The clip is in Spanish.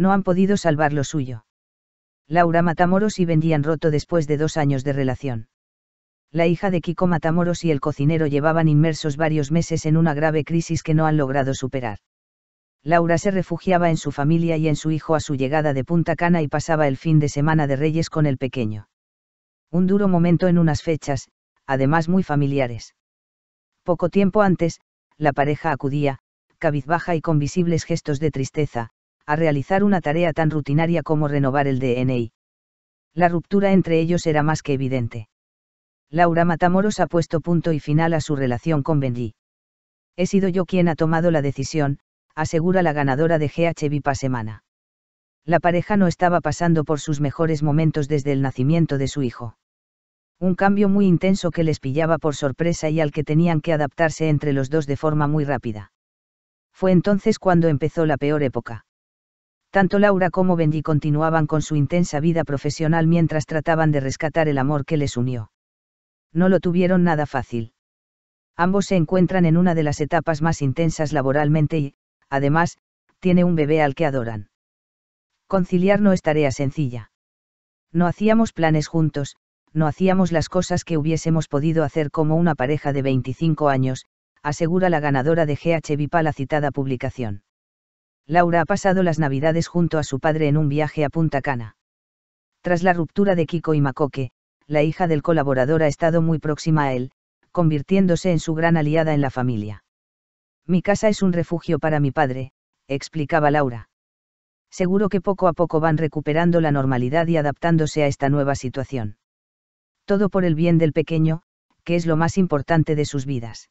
no han podido salvar lo suyo. Laura Matamoros y vendían roto después de dos años de relación. La hija de Kiko Matamoros y el cocinero llevaban inmersos varios meses en una grave crisis que no han logrado superar. Laura se refugiaba en su familia y en su hijo a su llegada de Punta Cana y pasaba el fin de semana de Reyes con el pequeño. Un duro momento en unas fechas, además muy familiares. Poco tiempo antes, la pareja acudía, cabizbaja y con visibles gestos de tristeza, a realizar una tarea tan rutinaria como renovar el DNI. La ruptura entre ellos era más que evidente. Laura Matamoros ha puesto punto y final a su relación con Benji. He sido yo quien ha tomado la decisión, asegura la ganadora de GHB pa Semana. La pareja no estaba pasando por sus mejores momentos desde el nacimiento de su hijo. Un cambio muy intenso que les pillaba por sorpresa y al que tenían que adaptarse entre los dos de forma muy rápida. Fue entonces cuando empezó la peor época. Tanto Laura como Benji continuaban con su intensa vida profesional mientras trataban de rescatar el amor que les unió. No lo tuvieron nada fácil. Ambos se encuentran en una de las etapas más intensas laboralmente y, además, tiene un bebé al que adoran. Conciliar no es tarea sencilla. No hacíamos planes juntos, no hacíamos las cosas que hubiésemos podido hacer como una pareja de 25 años, asegura la ganadora de GH Vipa la citada publicación. Laura ha pasado las navidades junto a su padre en un viaje a Punta Cana. Tras la ruptura de Kiko y Makoke, la hija del colaborador ha estado muy próxima a él, convirtiéndose en su gran aliada en la familia. Mi casa es un refugio para mi padre, explicaba Laura. Seguro que poco a poco van recuperando la normalidad y adaptándose a esta nueva situación. Todo por el bien del pequeño, que es lo más importante de sus vidas.